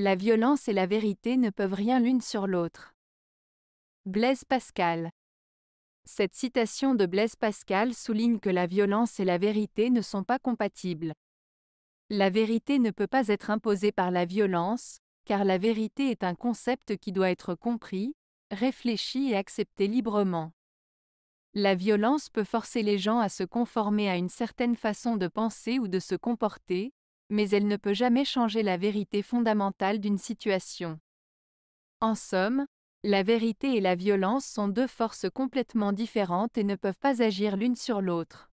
La violence et la vérité ne peuvent rien l'une sur l'autre. Blaise Pascal. Cette citation de Blaise Pascal souligne que la violence et la vérité ne sont pas compatibles. La vérité ne peut pas être imposée par la violence, car la vérité est un concept qui doit être compris, réfléchi et accepté librement. La violence peut forcer les gens à se conformer à une certaine façon de penser ou de se comporter, mais elle ne peut jamais changer la vérité fondamentale d'une situation. En somme, la vérité et la violence sont deux forces complètement différentes et ne peuvent pas agir l'une sur l'autre.